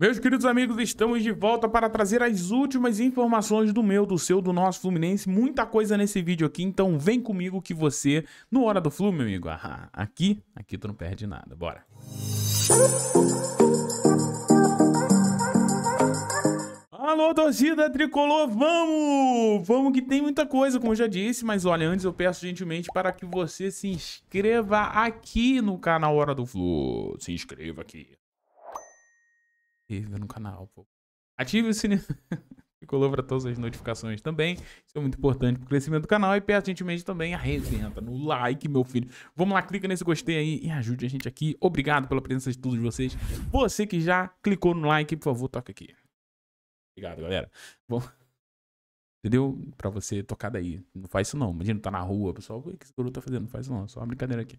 Meus queridos amigos, estamos de volta para trazer as últimas informações do meu, do seu, do nosso Fluminense. Muita coisa nesse vídeo aqui, então vem comigo que você, no Hora do Flu, meu amigo, ah, aqui, aqui tu não perde nada. Bora! Alô, torcida tricolor, vamos! Vamos que tem muita coisa, como eu já disse, mas olha, antes eu peço gentilmente para que você se inscreva aqui no canal Hora do Flu. Se inscreva aqui inscreva no canal, pô. Ative o sininho. colou para todas as notificações também. Isso é muito importante para o crescimento do canal e gentilmente também a resenha no like, meu filho. Vamos lá, clica nesse gostei aí e ajude a gente aqui. Obrigado pela presença de todos vocês. Você que já clicou no like, por favor, toca aqui. Obrigado, galera. Bom, entendeu? Para você tocar daí. Não faz isso não. Imagina, tá na rua, pessoal. O que esse guru tá fazendo? Não faz isso não. É só uma brincadeira aqui.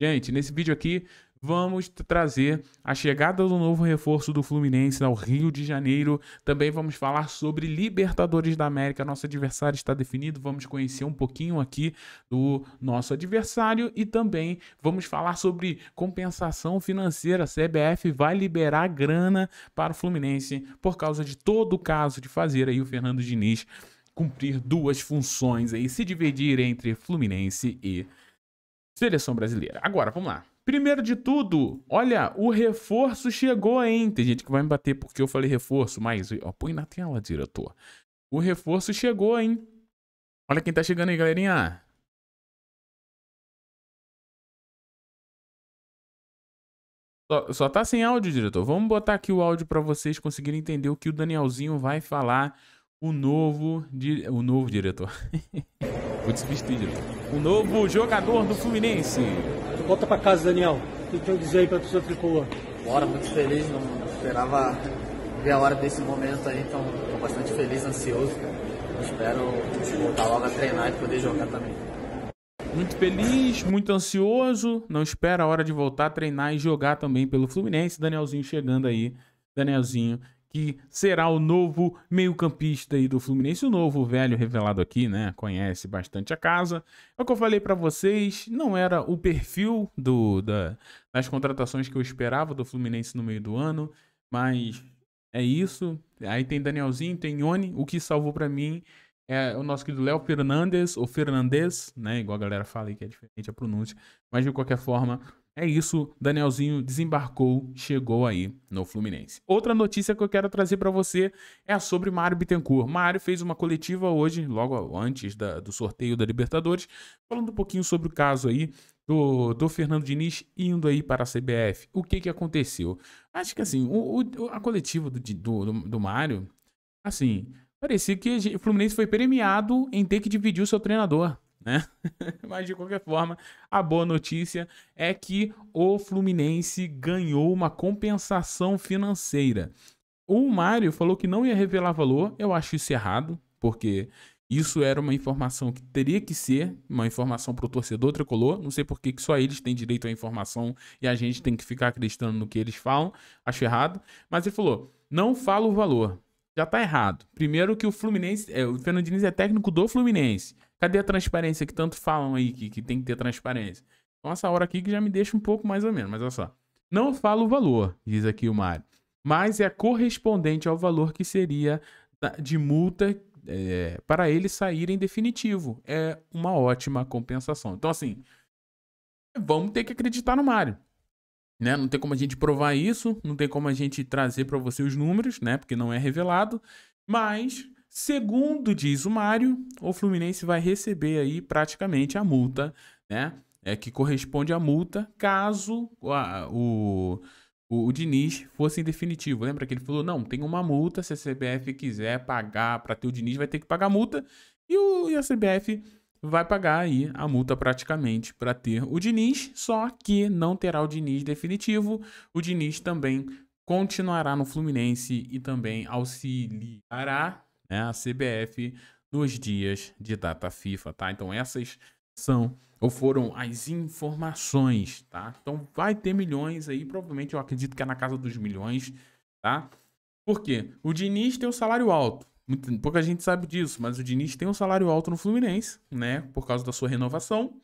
Gente, nesse vídeo aqui vamos trazer a chegada do novo reforço do Fluminense ao Rio de Janeiro. Também vamos falar sobre Libertadores da América. Nosso adversário está definido. Vamos conhecer um pouquinho aqui do nosso adversário e também vamos falar sobre compensação financeira. A CBF vai liberar grana para o Fluminense por causa de todo o caso de fazer aí o Fernando Diniz cumprir duas funções aí, se dividir entre Fluminense e seleção brasileira. Agora, vamos lá. Primeiro de tudo, olha, o reforço chegou, hein? Tem gente que vai me bater porque eu falei reforço, mas ó, põe na tela, diretor. O reforço chegou, hein? Olha quem tá chegando aí, galerinha. Só, só tá sem áudio, diretor. Vamos botar aqui o áudio para vocês conseguirem entender o que o Danielzinho vai falar o novo, di... o novo diretor. Vou te de diretor. O novo jogador do Fluminense. Volta para casa, Daniel. O que eu a dizer aí para torcida tricolor? Bora, muito feliz. Não esperava ver a hora desse momento aí, então tô bastante feliz, ansioso. espero voltar logo a treinar e poder jogar também. Muito feliz, muito ansioso, não espera a hora de voltar a treinar e jogar também pelo Fluminense. Danielzinho chegando aí. Danielzinho que será o novo meio-campista aí do Fluminense, o novo velho revelado aqui, né? Conhece bastante a casa. É o que eu falei para vocês, não era o perfil do, da, das contratações que eu esperava do Fluminense no meio do ano, mas é isso. Aí tem Danielzinho, tem Ione, o que salvou para mim é o nosso querido Léo Fernandes, ou Fernandes, né? Igual a galera fala aí que é diferente a pronúncia, mas de qualquer forma, é isso, Danielzinho desembarcou, chegou aí no Fluminense. Outra notícia que eu quero trazer para você é sobre Mário Bittencourt. Mário fez uma coletiva hoje, logo antes da, do sorteio da Libertadores, falando um pouquinho sobre o caso aí do, do Fernando Diniz indo aí para a CBF. O que que aconteceu? Acho que assim, o, o a coletiva do, do, do Mário, assim, parecia que o Fluminense foi premiado em ter que dividir o seu treinador né? Mas de qualquer forma, a boa notícia é que o Fluminense ganhou uma compensação financeira. O Mário falou que não ia revelar valor, eu acho isso errado, porque isso era uma informação que teria que ser uma informação para o torcedor tricolor. Não sei por que só eles têm direito à informação e a gente tem que ficar acreditando no que eles falam. Acho errado. Mas ele falou: não fala o valor. Já está errado. Primeiro que o Fluminense. É, o Fernandinho é técnico do Fluminense. Cadê a transparência que tanto falam aí que, que tem que ter transparência? Então, essa hora aqui que já me deixa um pouco mais ou menos, mas olha só. Não fala o valor, diz aqui o Mário, mas é correspondente ao valor que seria de multa é, para ele sair em definitivo. É uma ótima compensação. Então, assim, vamos ter que acreditar no Mário. Né? Não tem como a gente provar isso, não tem como a gente trazer para você os números, né? Porque não é revelado. Mas Segundo diz o Mário, o Fluminense vai receber aí praticamente a multa, né? É que corresponde à multa caso a, o, o, o Diniz fosse definitivo. Lembra que ele falou: não, tem uma multa, se a CBF quiser pagar para ter o Diniz, vai ter que pagar a multa. E, o, e a CBF vai pagar aí a multa praticamente para ter o Diniz, só que não terá o Diniz definitivo. O Diniz também continuará no Fluminense e também auxiliará né, a CBF nos dias de data FIFA, tá? Então essas são ou foram as informações, tá? Então vai ter milhões aí, provavelmente eu acredito que é na casa dos milhões, tá? Por quê? O Diniz tem um salário alto. Pouca gente sabe disso, mas o Diniz tem um salário alto no Fluminense, né? Por causa da sua renovação.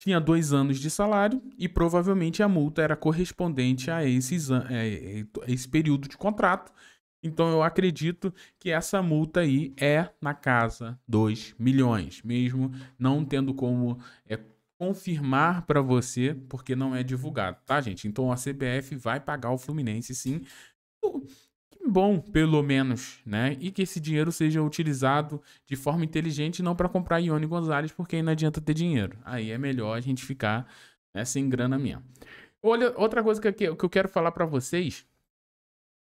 Tinha dois anos de salário e provavelmente a multa era correspondente a, esses, a é, é, esse período de contrato. Então eu acredito que essa multa aí é na casa 2 milhões, mesmo não tendo como é, confirmar para você, porque não é divulgado, tá, gente? Então a CBF vai pagar o Fluminense sim. Que bom, pelo menos, né? E que esse dinheiro seja utilizado de forma inteligente, não para comprar Ione Gonzalez, porque aí não adianta ter dinheiro. Aí é melhor a gente ficar né, sem grana mesmo. Olha, outra coisa que eu quero falar para vocês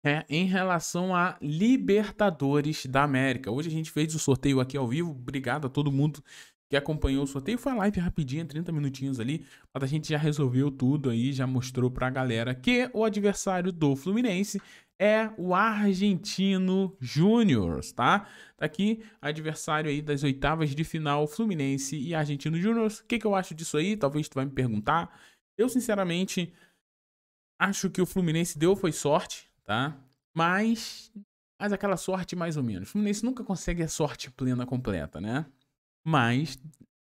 é, em relação a Libertadores da América. Hoje a gente fez o sorteio aqui ao vivo. Obrigado a todo mundo que acompanhou o sorteio. Foi a live rapidinha, 30 minutinhos ali, mas a gente já resolveu tudo aí, já mostrou pra galera que o adversário do Fluminense é o Argentino Júnior, tá? Tá aqui, adversário aí das oitavas de final, Fluminense e Argentino Júnior. O que, que eu acho disso aí? Talvez tu vai me perguntar. Eu, sinceramente, acho que o Fluminense deu foi sorte, tá? Mas, mas aquela sorte mais ou menos. O Fluminense nunca consegue a sorte plena completa, né? Mas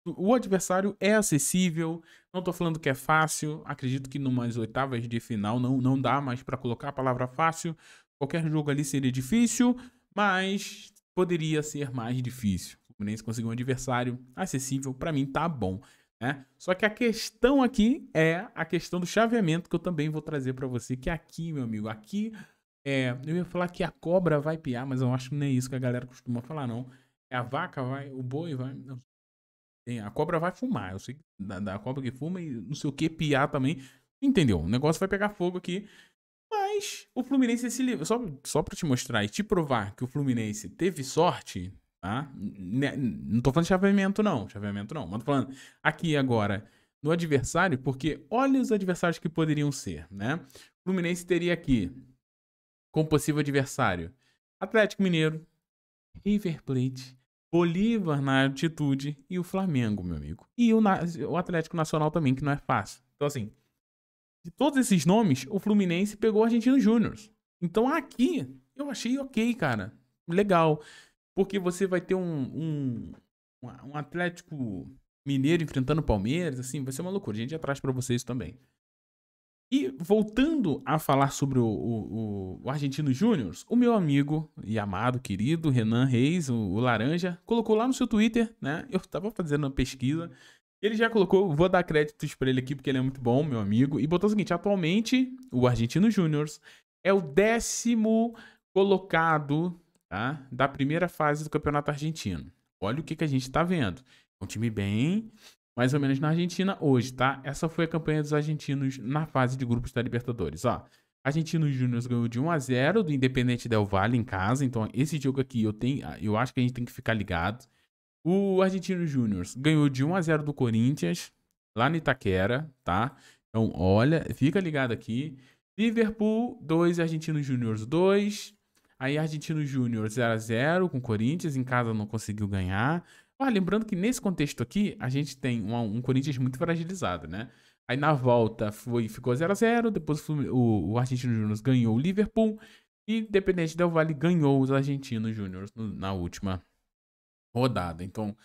o adversário é acessível, não tô falando que é fácil, acredito que numas oitavas de final não, não dá mais para colocar a palavra fácil. Qualquer jogo ali seria difícil, mas poderia ser mais difícil. O Fluminense conseguiu um adversário acessível, para mim tá bom. Né? Só que a questão aqui é a questão do chaveamento que eu também vou trazer para você, que é aqui, meu amigo, aqui é, eu ia falar que a cobra vai piar, mas eu acho que não é isso que a galera costuma falar, não. É a vaca vai, o boi vai. Não. A cobra vai fumar, eu sei da, da cobra que fuma e não sei o que, piar também. Entendeu? O negócio vai pegar fogo aqui. Mas o Fluminense se livrou. Só, só pra te mostrar e te provar que o Fluminense teve sorte, Tá? Não estou falando de chaveamento, não. Chaveamento, não. Mas tô falando aqui agora no adversário, porque olha os adversários que poderiam ser, né? Fluminense teria aqui, como possível adversário, Atlético Mineiro, River Plate, Bolívar na altitude e o Flamengo, meu amigo. E o, o Atlético Nacional também, que não é fácil. Então, assim, de todos esses nomes, o Fluminense pegou o Argentino Júnior. Então, aqui, eu achei ok, cara. Legal. Porque você vai ter um, um, um Atlético Mineiro enfrentando o Palmeiras, assim, vai ser uma loucura. A gente já traz para vocês também. E voltando a falar sobre o, o, o Argentino Júnior, o meu amigo e amado, querido Renan Reis, o, o, Laranja, colocou lá no seu Twitter, né? Eu tava fazendo uma pesquisa. Ele já colocou, vou dar créditos para ele aqui porque ele é muito bom, meu amigo. E botou o seguinte: atualmente, o Argentino Júnior é o décimo colocado tá? da primeira fase do Campeonato Argentino. Olha o que, que a gente está vendo. É um time bem, mais ou menos na Argentina hoje, tá? Essa foi a campanha dos argentinos na fase de grupos da Libertadores, ó. Argentinos Júnior ganhou de 1 a 0 do Independente Del Valle em casa, então esse jogo aqui eu tenho, ah, eu acho que a gente tem que ficar ligado. O Argentino Júnior ganhou de 1 a 0 do Corinthians lá no Itaquera, tá? Então, olha, fica ligado aqui. Liverpool 2, Argentinos Júnior 2, Aí Argentino Júnior 0 a 0 com Corinthians, em casa não conseguiu ganhar. Ah, lembrando que nesse contexto aqui, a gente tem um, um Corinthians muito fragilizado, né? Aí na volta foi, ficou 0 a 0 depois o, o Argentino Júnior ganhou o Liverpool e Independente Del Vale ganhou os Argentinos Júnior na última rodada. Então,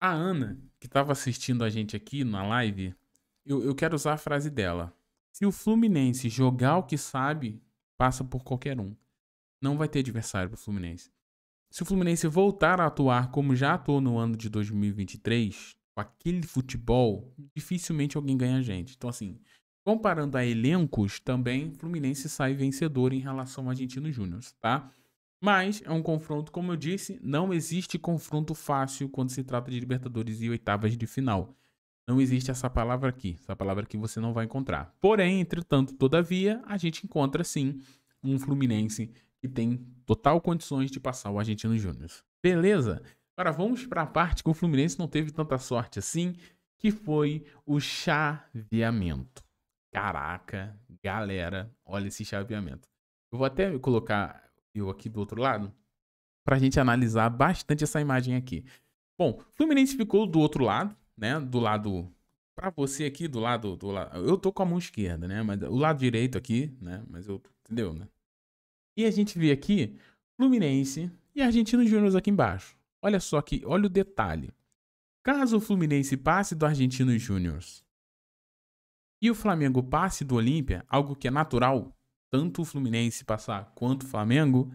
a Ana, que estava assistindo a gente aqui na live, eu, eu quero usar a frase dela. Se o Fluminense jogar o que sabe, passa por qualquer um não vai ter adversário para o Fluminense. Se o Fluminense voltar a atuar como já atuou no ano de 2023, com aquele futebol, dificilmente alguém ganha a gente. Então, assim, comparando a elencos, também Fluminense sai vencedor em relação ao Argentino Júnior, tá? Mas é um confronto, como eu disse, não existe confronto fácil quando se trata de Libertadores e oitavas de final. Não existe essa palavra aqui, essa palavra que você não vai encontrar. Porém, entretanto, todavia, a gente encontra sim um Fluminense que tem total condições de passar o Argentino Júnior. Beleza? Agora vamos para a parte que o Fluminense não teve tanta sorte assim, que foi o chaveamento. Caraca, galera, olha esse chaveamento. Eu vou até colocar eu aqui do outro lado para a gente analisar bastante essa imagem aqui. Bom, Fluminense ficou do outro lado, né? Do lado para você aqui, do lado do lado. Eu tô com a mão esquerda, né? Mas o lado direito aqui, né? Mas eu entendeu, né? E a gente vê aqui Fluminense e Argentino Júnior aqui embaixo. Olha só que, olha o detalhe. Caso o Fluminense passe do Argentino Júnior e o Flamengo passe do Olímpia, algo que é natural, tanto o Fluminense passar quanto o Flamengo,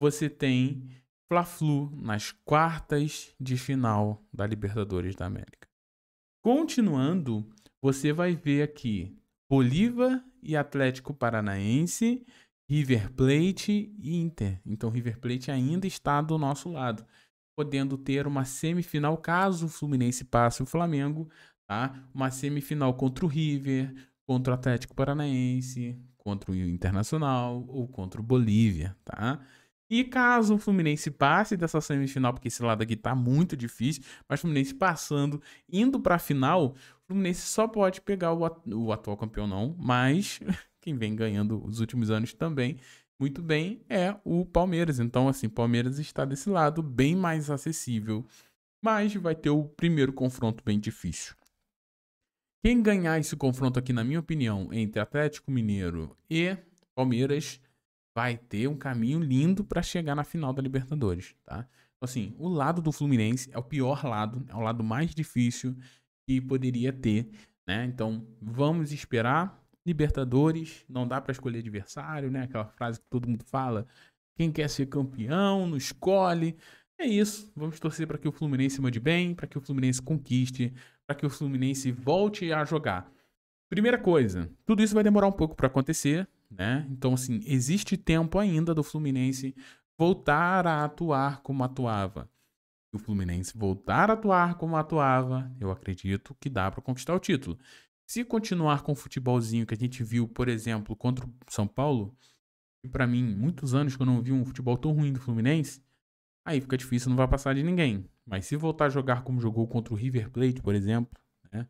você tem Fla-Flu nas quartas de final da Libertadores da América. Continuando, você vai ver aqui Bolívar e Atlético Paranaense River Plate e Inter. Então River Plate ainda está do nosso lado, podendo ter uma semifinal caso o Fluminense passe o Flamengo, tá? Uma semifinal contra o River, contra o Atlético Paranaense, contra o Internacional ou contra o Bolívia, tá? E caso o Fluminense passe dessa semifinal, porque esse lado aqui tá muito difícil, mas o Fluminense passando, indo para a final, o Fluminense só pode pegar o, atual campeão não, mas quem vem ganhando os últimos anos também muito bem é o Palmeiras. Então, assim, Palmeiras está desse lado bem mais acessível, mas vai ter o primeiro confronto bem difícil. Quem ganhar esse confronto aqui, na minha opinião, entre Atlético Mineiro e Palmeiras, vai ter um caminho lindo para chegar na final da Libertadores, tá? Então, assim, o lado do Fluminense é o pior lado, é o lado mais difícil que poderia ter, né? Então, vamos esperar Libertadores, não dá para escolher adversário, né? Aquela frase que todo mundo fala. Quem quer ser campeão, não escolhe. É isso. Vamos torcer para que o Fluminense mande bem, para que o Fluminense conquiste, para que o Fluminense volte a jogar. Primeira coisa, tudo isso vai demorar um pouco para acontecer, né? Então, assim, existe tempo ainda do Fluminense voltar a atuar como atuava. Se o Fluminense voltar a atuar como atuava, eu acredito que dá para conquistar o título. Se continuar com o futebolzinho que a gente viu, por exemplo, contra o São Paulo, e para mim, muitos anos que eu não vi um futebol tão ruim do Fluminense, aí fica difícil, não vai passar de ninguém. Mas se voltar a jogar como jogou contra o River Plate, por exemplo, né?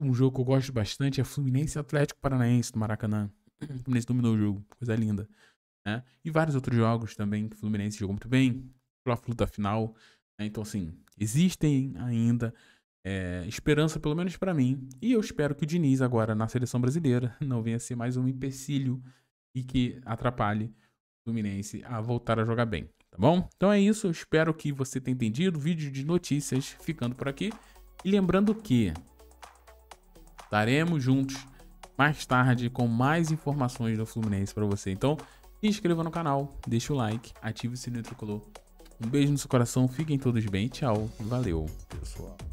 um jogo que eu gosto bastante é Fluminense Atlético Paranaense do Maracanã. O Fluminense dominou o jogo, coisa linda. Né? E vários outros jogos também que o Fluminense jogou muito bem, Fla-Flu da final. Né? Então, assim, existem ainda é, esperança, pelo menos para mim. E eu espero que o Diniz, agora na seleção brasileira, não venha ser mais um empecilho e que atrapalhe o Fluminense a voltar a jogar bem. Tá bom? Então é isso. Eu espero que você tenha entendido. Vídeo de notícias ficando por aqui. E lembrando que estaremos juntos mais tarde com mais informações do Fluminense para você. Então, se inscreva no canal, deixa o like, ative o sininho tricolor. Um beijo no seu coração, fiquem todos bem. Tchau, valeu, pessoal.